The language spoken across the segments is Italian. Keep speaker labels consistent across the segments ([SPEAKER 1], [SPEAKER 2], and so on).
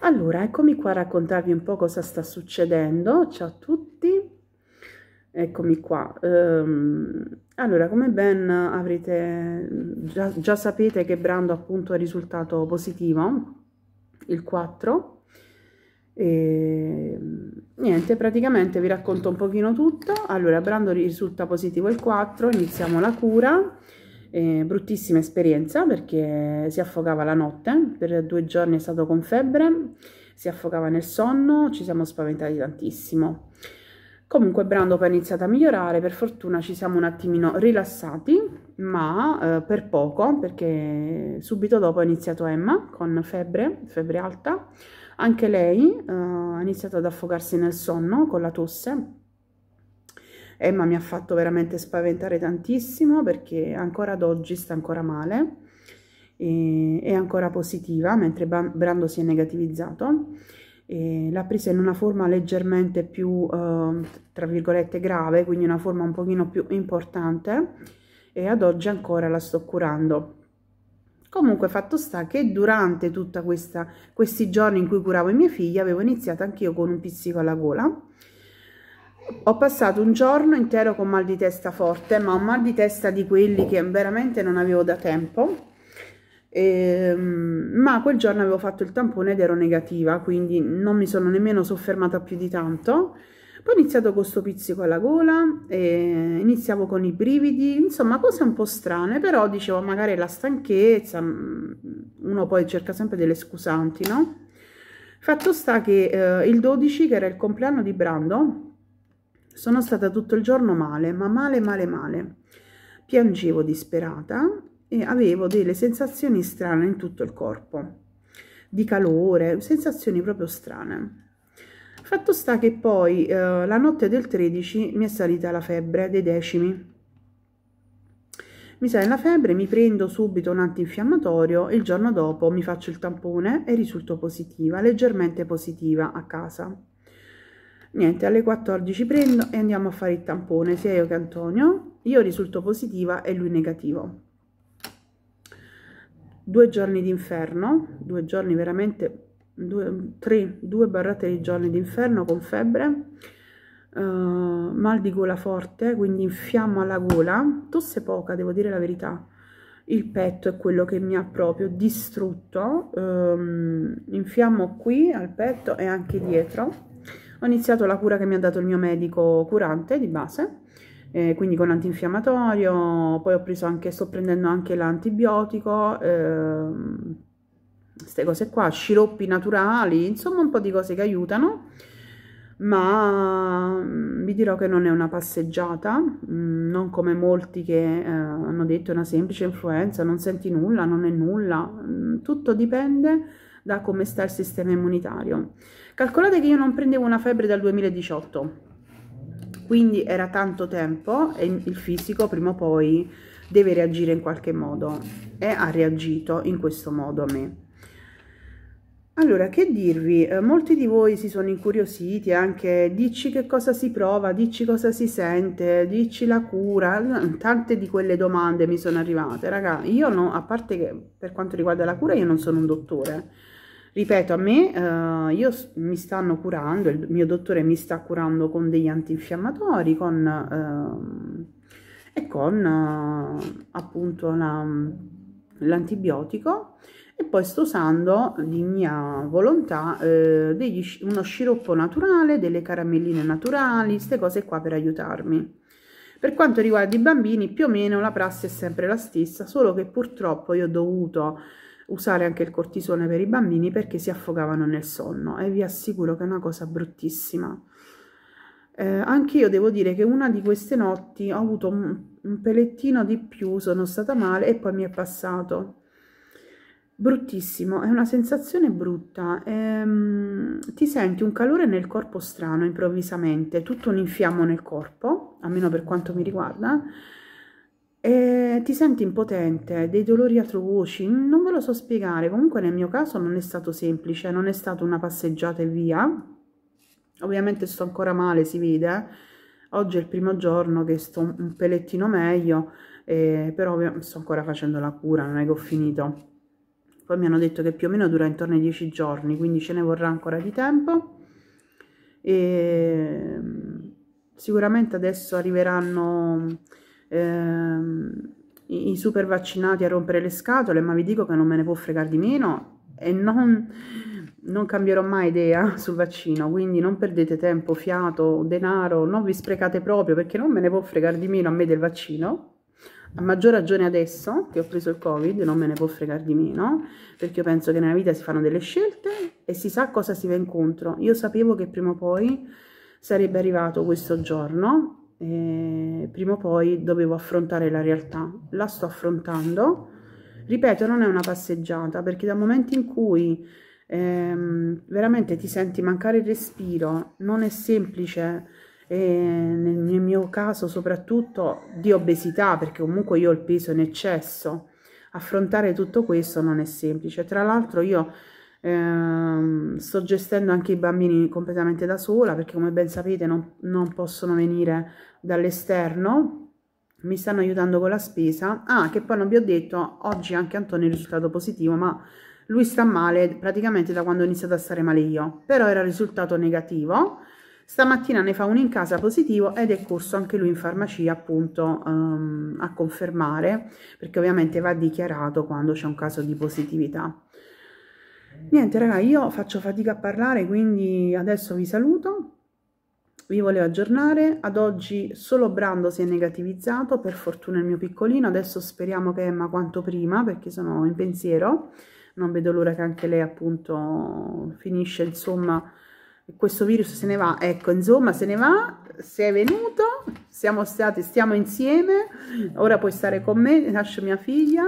[SPEAKER 1] Allora, eccomi qua a raccontarvi un po' cosa sta succedendo. Ciao a tutti, eccomi qua. Ehm, allora, come ben avrete già, già, sapete che Brando appunto è risultato positivo, il 4. E, ehm, niente, praticamente vi racconto un pochino tutto. Allora, Brando risulta positivo il 4, iniziamo la cura eh, bruttissima esperienza perché si affogava la notte, per due giorni è stato con febbre, si affogava nel sonno, ci siamo spaventati tantissimo. Comunque Brando poi ha iniziato a migliorare, per fortuna ci siamo un attimino rilassati, ma eh, per poco, perché subito dopo ha iniziato Emma con febbre, febbre alta, anche lei eh, ha iniziato ad affogarsi nel sonno con la tosse, eh, ma mi ha fatto veramente spaventare tantissimo perché ancora ad oggi sta ancora male e, è ancora positiva mentre Brando si è negativizzato l'ha presa in una forma leggermente più eh, tra virgolette grave quindi una forma un pochino più importante e ad oggi ancora la sto curando Comunque fatto sta che durante tutti questi giorni in cui curavo i miei figli avevo iniziato anch'io con un pizzico alla gola ho passato un giorno intero con mal di testa forte ma un mal di testa di quelli che veramente non avevo da tempo e, ehm, ma quel giorno avevo fatto il tampone ed ero negativa quindi non mi sono nemmeno soffermata più di tanto poi ho iniziato con sto pizzico alla gola e iniziavo con i brividi insomma cose un po' strane però dicevo magari la stanchezza mm, uno poi cerca sempre delle scusanti no? fatto sta che eh, il 12 che era il compleanno di Brando sono stata tutto il giorno male, ma male male male. Piangevo disperata e avevo delle sensazioni strane in tutto il corpo, di calore, sensazioni proprio strane. Fatto sta che poi eh, la notte del 13 mi è salita la febbre dei decimi. Mi sale la febbre, mi prendo subito un antinfiammatorio e il giorno dopo mi faccio il tampone e risulto positiva, leggermente positiva a casa niente alle 14 prendo e andiamo a fare il tampone sia io che Antonio io risulto positiva e lui negativo due giorni d'inferno due giorni veramente tre, due barra di giorni d'inferno con febbre uh, mal di gola forte quindi infiammo alla gola tosse poca devo dire la verità il petto è quello che mi ha proprio distrutto um, infiammo qui al petto e anche dietro ho iniziato la cura che mi ha dato il mio medico curante di base, eh, quindi con antinfiammatorio, poi ho preso anche, sto prendendo anche l'antibiotico, queste ehm, eh, cose qua, sciroppi naturali, insomma un po' di cose che aiutano ma mm, vi dirò che non è una passeggiata, mm, non come molti che eh, hanno detto è una semplice influenza, non senti nulla, non è nulla, mm, tutto dipende da come sta il sistema immunitario. Calcolate che io non prendevo una febbre dal 2018, quindi era tanto tempo e il fisico prima o poi deve reagire in qualche modo e ha reagito in questo modo a me. Allora, che dirvi? Eh, molti di voi si sono incuriositi anche, dici che cosa si prova, dici cosa si sente, dici la cura, eh, tante di quelle domande mi sono arrivate. Raga, io no, a parte che per quanto riguarda la cura io non sono un dottore. Ripeto, a me, eh, io, mi stanno curando, il mio dottore mi sta curando con degli antinfiammatori, con, eh, e con eh, appunto l'antibiotico. La, e poi sto usando di mia volontà eh, degli, uno sciroppo naturale, delle caramelline naturali, queste cose qua per aiutarmi. Per quanto riguarda i bambini, più o meno la prassi è sempre la stessa, solo che purtroppo io ho dovuto usare anche il cortisone per i bambini perché si affogavano nel sonno e vi assicuro che è una cosa bruttissima. Eh, anche io devo dire che una di queste notti ho avuto un, un pelettino di più, sono stata male e poi mi è passato bruttissimo, è una sensazione brutta, ehm, ti senti un calore nel corpo strano improvvisamente, tutto un infiammo nel corpo, almeno per quanto mi riguarda, e ti senti impotente, dei dolori atroci, non ve lo so spiegare, comunque nel mio caso non è stato semplice, non è stata una passeggiata e via, ovviamente sto ancora male, si vede, oggi è il primo giorno che sto un pelettino meglio, eh, però sto ancora facendo la cura, non è che ho finito poi mi hanno detto che più o meno dura intorno ai 10 giorni quindi ce ne vorrà ancora di tempo e mm, sicuramente adesso arriveranno ehm, i super vaccinati a rompere le scatole ma vi dico che non me ne può fregare di meno e non, non cambierò mai idea sul vaccino quindi non perdete tempo, fiato, denaro non vi sprecate proprio perché non me ne può fregare di meno a me del vaccino a maggior ragione adesso che ho preso il covid non me ne può fregare di meno perché io penso che nella vita si fanno delle scelte e si sa cosa si va incontro io sapevo che prima o poi sarebbe arrivato questo giorno e prima o poi dovevo affrontare la realtà la sto affrontando ripeto non è una passeggiata perché dal momento in cui ehm, veramente ti senti mancare il respiro non è semplice eh, nel mio caso soprattutto di obesità, perché comunque io ho il peso in eccesso. Affrontare tutto questo non è semplice. Tra l'altro io eh, sto gestendo anche i bambini completamente da sola, perché come ben sapete non, non possono venire dall'esterno, mi stanno aiutando con la spesa. Ah, che poi non vi ho detto, oggi anche Antonio è risultato positivo, ma lui sta male praticamente da quando ho iniziato a stare male io. Però era risultato negativo Stamattina ne fa uno in casa positivo ed è corso anche lui in farmacia appunto um, a confermare, perché ovviamente va dichiarato quando c'è un caso di positività. Niente ragazzi, io faccio fatica a parlare, quindi adesso vi saluto. Vi volevo aggiornare, ad oggi solo Brando si è negativizzato, per fortuna il mio piccolino, adesso speriamo che Emma quanto prima, perché sono in pensiero, non vedo l'ora che anche lei appunto finisce insomma questo virus se ne va, ecco, insomma, se ne va, sei venuto, siamo stati, stiamo insieme, ora puoi stare con me, lascio mia figlia,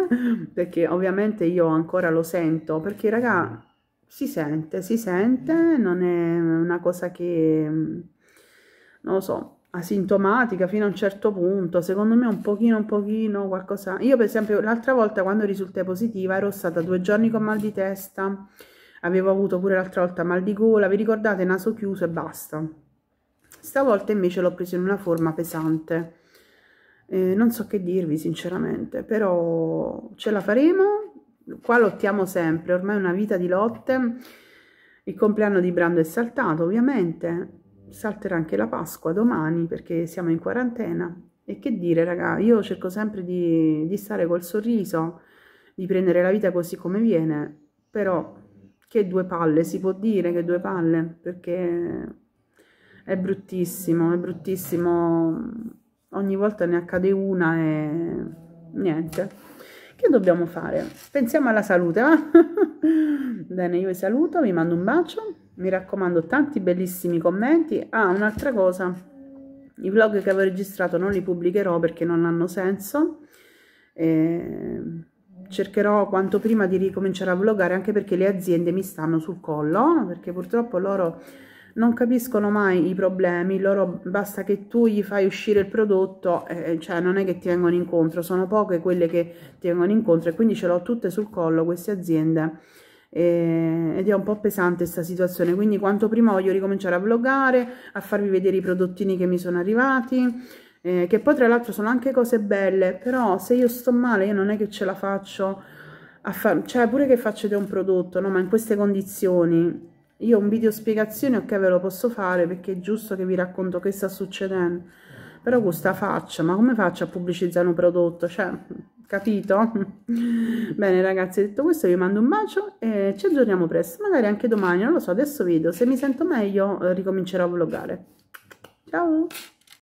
[SPEAKER 1] perché ovviamente io ancora lo sento, perché raga, si sente, si sente, non è una cosa che, non lo so, asintomatica fino a un certo punto, secondo me un pochino, un pochino, qualcosa... Io per esempio l'altra volta quando risultai positiva ero stata due giorni con mal di testa, avevo avuto pure l'altra volta mal di gola, vi ricordate naso chiuso e basta. Stavolta invece l'ho preso in una forma pesante. Eh, non so che dirvi sinceramente, però ce la faremo. Qua lottiamo sempre, ormai è una vita di lotte. Il compleanno di Brando è saltato, ovviamente. Salterà anche la Pasqua domani perché siamo in quarantena. E che dire, raga, io cerco sempre di, di stare col sorriso, di prendere la vita così come viene, però che due palle, si può dire che due palle, perché è bruttissimo, è bruttissimo, ogni volta ne accade una e niente. Che dobbiamo fare? Pensiamo alla salute, va? Bene, io vi saluto, vi mando un bacio, mi raccomando tanti bellissimi commenti. Ah, un'altra cosa, i vlog che avevo registrato non li pubblicherò perché non hanno senso. E ehm, cercherò quanto prima di ricominciare a vlogare anche perché le aziende mi stanno sul collo perché purtroppo loro non capiscono mai i problemi loro basta che tu gli fai uscire il prodotto eh, eh cioè non è che ti vengono incontro sono poche quelle che ti vengono incontro e quindi ce l'ho tutte sul collo queste aziende eh, ed è un po' pesante questa situazione quindi quanto prima voglio ricominciare a vloggare a farvi vedere i prodottini che mi sono arrivati eh, che poi tra l'altro sono anche cose belle, però se io sto male io non è che ce la faccio a fare, cioè pure che facciate un prodotto, no, ma in queste condizioni io un video spiegazione ok ve lo posso fare perché è giusto che vi racconto che sta succedendo, però questa faccia, ma come faccio a pubblicizzare un prodotto? Cioè, capito? Bene ragazzi, detto questo vi mando un bacio e ci aggiorniamo presto, magari anche domani, non lo so, adesso vedo, se mi sento meglio eh, ricomincerò a vloggare. Ciao!